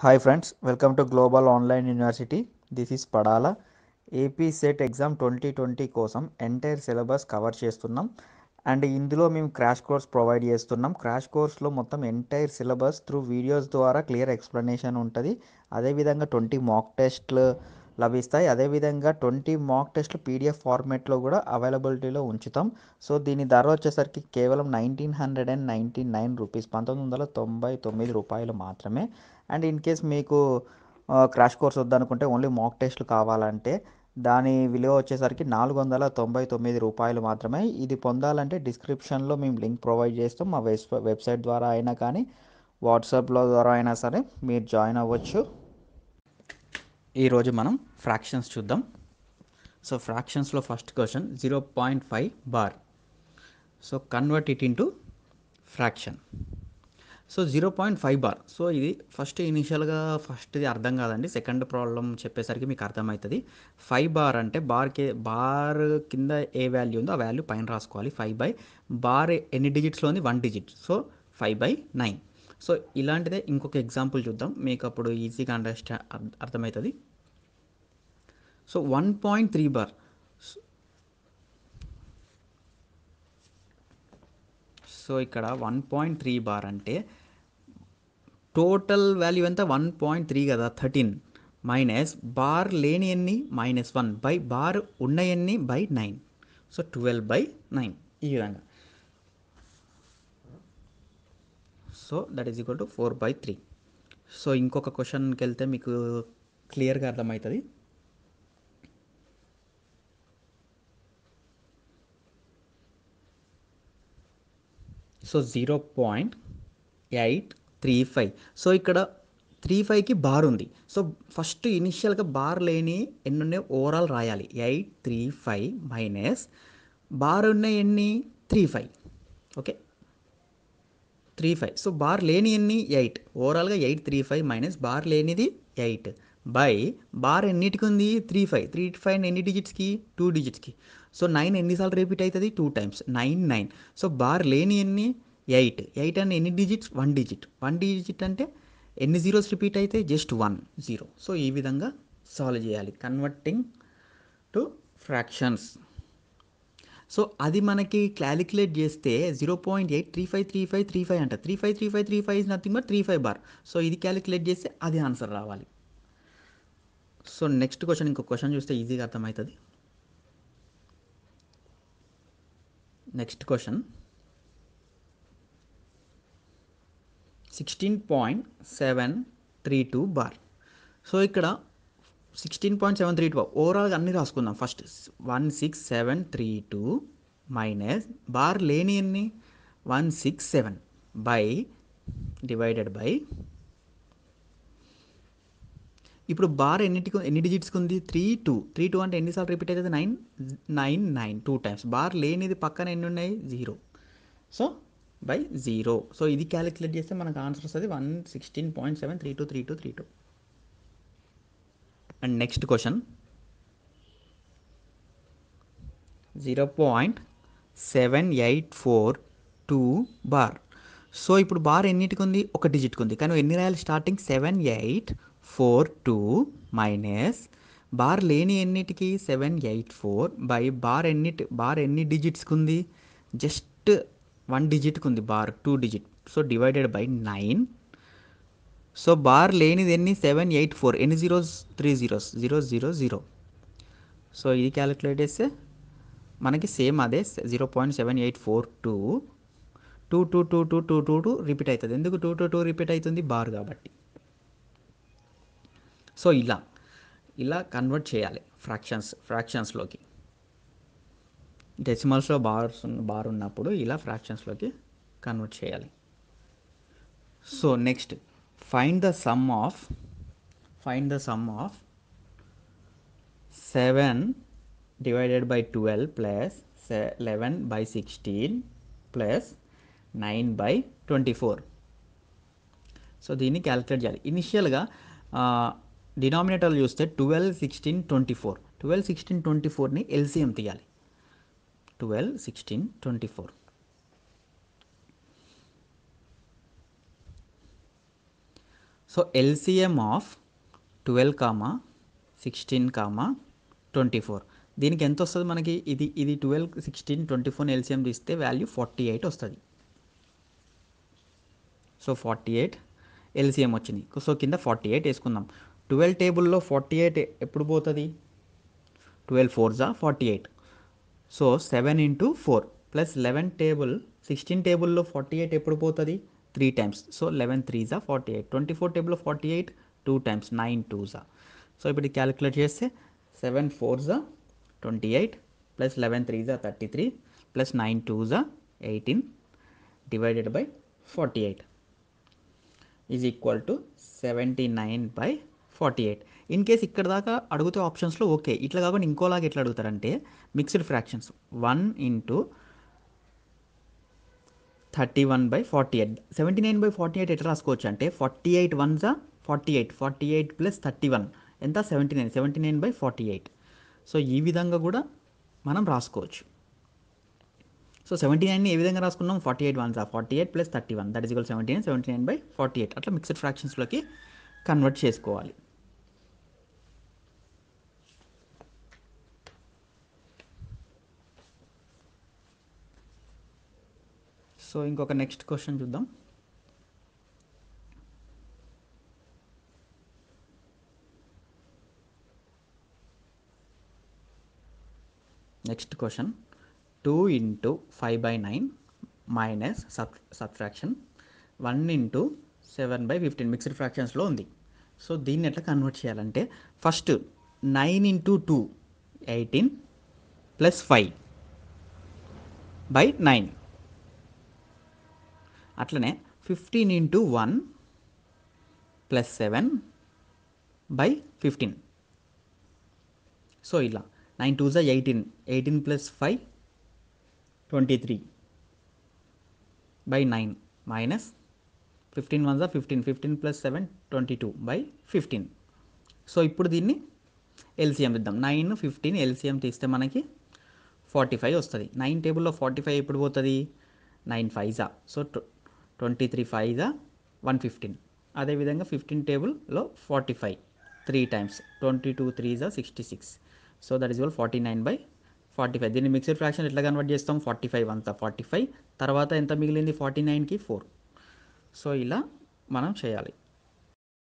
Hi friends welcome to global online university this is Padala AP SET exam twenty twenty కోసం entire syllabus cover చేస్తున్నాం and ఇందులో మేము crash course provide చేస్తున్నాం crash కోర్స్లో మొత్తం entire syllabus through videos ద్వారా clear explanation ఉంటుంది అదేవిధంగా ట్వంటీ మాక్ టెస్ట్లు లభిస్తాయి అదేవిధంగా ట్వంటీ మాక్ టెస్ట్లు పీడిఎఫ్ ఫార్మేట్లో కూడా అవైలబిలిటీలో ఉంచుతాం సో దీని ధర వచ్చేసరికి కేవలం nineteen hundred and ninety nine rupees పంతొమ్మిది వందల తొంభై తొమ్మిది రూపాయలు మాత్రమే అండ్ ఇన్ కేస్ మీకు క్రాష్ కోర్స్ వద్దనుకుంటే ఓన్లీ మాక్ టెస్ట్లు కావాలంటే దాని విలువ వచ్చేసరికి నాలుగు వందల తొంభై తొమ్మిది రూపాయలు మాత్రమే ఇది పొందాలంటే డిస్క్రిప్షన్లో మేము లింక్ ప్రొవైడ్ చేస్తాం మా వెబ్ వెబ్సైట్ ద్వారా అయినా కానీ వాట్సాప్లో ద్వారా అయినా సరే మీరు జాయిన్ అవ్వచ్చు ఈరోజు మనం ఫ్రాక్షన్స్ చూద్దాం సో ఫ్రాక్షన్స్లో first question zero point five bar so convert it into fraction so zero point five bar so ఇది ఫస్ట్ ఇనిషియల్గా ఫస్ట్ది అర్థం కాదండి సెకండ్ ప్రాబ్లం చెప్పేసరికి మీకు అర్థమవుతుంది ఫైవ్ బార్ అంటే కే బార్ కింద ఏ వాల్యూ ఉందో ఆ వాల్యూ పైన రాసుకోవాలి ఫైవ్ బై బార్ ఎన్ని డిజిట్స్లో ఉంది one digit so five by nine so ఇలాంటిదే ఇంకొక ఎగ్జాంపుల్ చూద్దాం మీకు అప్పుడు ఈజీగా అండర్స్టా అర్థమవుతుంది so one point three bar so ఇక్కడ వన్ పాయింట్ త్రీ బార్ అంటే టోటల్ వాల్యూ ఎంత వన్ పాయింట్ త్రీ కదా థర్టీన్ మైనస్ బార్ లేని ఎన్ని మైనస్ వన్ బై బార్ ఉన్న ఎన్ని by nine so twelve by nine ఈ విధంగా so that is equal to four by three so ఇంకొక క్వశ్చన్కి వెళ్తే మీకు క్లియర్గా అర్థమవుతుంది so zero point eight three five so ఇక్కడ త్రీ ఫైవ్కి బార్ ఉంది సో ఫస్ట్ ఇనిషియల్గా బార్ లేని ఉన్నాయి ఓవరాల్ రాయాలి eight three five minus bar ఉన్నాయి ఎన్ని three five okay three five so bar లేని ఎన్ని ఎయిట్ ఓవరాల్గా eight three five minus bar లేనిది ఎయిట్ బై బార్ ఎన్నిటికి ఉంది త్రీ ఫైవ్ త్రీ ఫైవ్ ఎన్ని డిజిట్స్కి టూ డిజిట్స్కి సో నైన్ ఎన్నిసార్లు రిపీట్ అవుతుంది two times nine nine so bar లేని ఎన్ని ఎయిట్ ఎయిట్ అండ్ ఎన్ని digits one digit one digit అంటే ఎన్ని జీరోస్ రిపీట్ అయితే జస్ట్ వన్ జీరో సో ఈ విధంగా సాల్వ్ చేయాలి కన్వర్టింగ్ టు ఫ్రాక్షన్స్ సో అది మనకి క్యాలిక్యులేట్ చేస్తే zero point eight three five three five three five అంట three five three five three five is nothing but three five bar so ఇది calculate చేస్తే అది ఆన్సర్ రావాలి సో నెక్స్ట్ క్వశ్చన్ ఇంకో question చూస్తే ఈజీగా అర్థమవుతుంది next question sixteen point seven three two bar so ఇక్కడ sixteen point seven three two ఓవరాల్గా అన్నీ రాసుకుందాం first one six seven three two minus bar లేని ఎన్ని one six seven by divided by ఇప్పుడు బార్ ఎన్నిటి ఎన్ని డిజిట్స్కి ఉంది త్రీ టూ త్రీ టూ అంటే ఎన్నిసార్లు రిపీట్ అవుతుంది nine nine nine two times bar లేనిది పక్కన ఎన్ని ఉన్నాయి zero so by zero so ఇది క్యాలిక్యులేట్ చేస్తే మనకు ఆన్సర్ వస్తుంది one sixteen point seven three two three two three two and next question zero point seven eight four two bar so ఇప్పుడు bar ఎన్నిటికి ఉంది ఒక డిజిట్కి ఉంది కానీ ఎన్ని రాయాలి starting seven eight four two minus bar లేని ఎన్నిటికి seven eight four by bar ఎన్ని బార్ ఎన్ని డిజిట్స్కి ఉంది జస్ట్ వన్ డిజిట్కి ఉంది bar two digit so divided by nine so bar లేనిది ఎన్ని సెవెన్ ఎయిట్ ఫోర్ ఎన్ని zeros three zeros zero zero zero so ఇది క్యాలిక్యులేట్ చేస్తే మనకి సేమ్ అదే zero point seven eight four two two two two two two two two repeat అవుతుంది ఎందుకు two two two repeat అవుతుంది బార్ కాబట్టి so ఇలా ఇలా కన్వర్ట్ చేయాలి ఫ్రాక్షన్స్ ఫ్రాక్షన్స్లోకి డెసిమల్స్లో బార్స్ బార్ ఉన్నప్పుడు ఇలా ఫ్రాక్షన్స్లోకి కన్వర్ట్ చేయాలి so next find the sum of find the sum of 7 divided by 12 plus 11 by 16 plus 9 by 24 so deenni calculate cheyali initially ga denominator lo the 12 16 24 12 16 24 ni lcm theyali 12 16 24 so LCM of twelve comma sixteen comma twenty four దీనికి ఎంత వస్తుంది మనకి ఇది ఇది twelve sixteen twenty four LCM తీస్తే value forty eight వస్తుంది so forty eight LCM వచ్చింది so కింద ఫార్టీ ఎయిట్ వేసుకుందాం ట్వెల్వ్ టేబుల్లో ఫార్టీ ఎయిట్ ఎప్పుడు పోతుంది ట్వెల్వ్ ఫోర్జా forty eight so seven into four plus eleven table sixteen టేబుల్లో ఫార్టీ ఎయిట్ ఎప్పుడు పోతుంది 3 times. So 11 3s are 48. 24 table of 48 2 times 9 2s are. So if it calculate here say 7 4s are 28 plus 11 3s are 33 plus 9 2s are 18 divided by 48 is equal to 79 by 48. In case ఇక్కడ దాకా అడిగితే ఆప్షన్స్లో okay ఇట్లా కాకుండా ఇంకోలాగా ఎట్లా అడుగుతారంటే mixed fractions one into thirty one by forty eight seventy nine by forty eight ఎట్లా రాసుకోవచ్చు అంటే ఫార్టీ ఎయిట్ వన్ జా forty eight forty eight plus thirty one ఎంత seventy nine seventy nine by forty eight so ఈ విధంగా కూడా మనం రాసుకోవచ్చు సో సెవెంటీ నైన్ని ఏ విధంగా రాసుకున్నాం ఫార్టీ ఎయిట్ వన్ జా forty eight plus thirty one that is equal seventy nine seventy nine by forty eight అట్లా మిక్స్డ్ ఫ్రాక్షన్స్లోకి కన్వర్ట్ చేసుకోవాలి సో ఇంకొక నెక్స్ట్ క్వశ్చన్ చూద్దాం next question two into five by nine minus sub subtraction one into seven by fifteen mixed ఫ్రాక్షన్స్లో ఉంది so దీన్ని ఎట్లా convert చేయాలంటే first nine into two eighteen plus five by nine అట్లనే fifteen into one plus seven by fifteen so ఇలా nine two జా eighteen eighteen plus five twenty three by nine minus fifteen one జా fifteen fifteen plus seven twenty two by fifteen so ఇప్పుడు దీన్ని LCM ఇద్దాం nine fifteen LCM తీస్తే మనకి forty five వస్తుంది nine టేబుల్లో ఫార్టీ ఫైవ్ ఎప్పుడు పోతుంది నైన్ ఫైవ్ జా so twenty three five one fifteen అదేవిధంగా ఫిఫ్టీన్ టేబుల్లో forty five three times twenty two three జా sixty six so that is వల్ forty nine by forty five దీన్ని మిక్స్డ్ ఫ్రాక్షన్ ఎట్లా కన్వర్ట్ చేస్తాం ఫార్టీ ఫైవ్ అంతా forty five తర్వాత ఎంత మిగిలింది ఫార్టీ నైన్కి ఫోర్ సో ఇలా మనం చేయాలి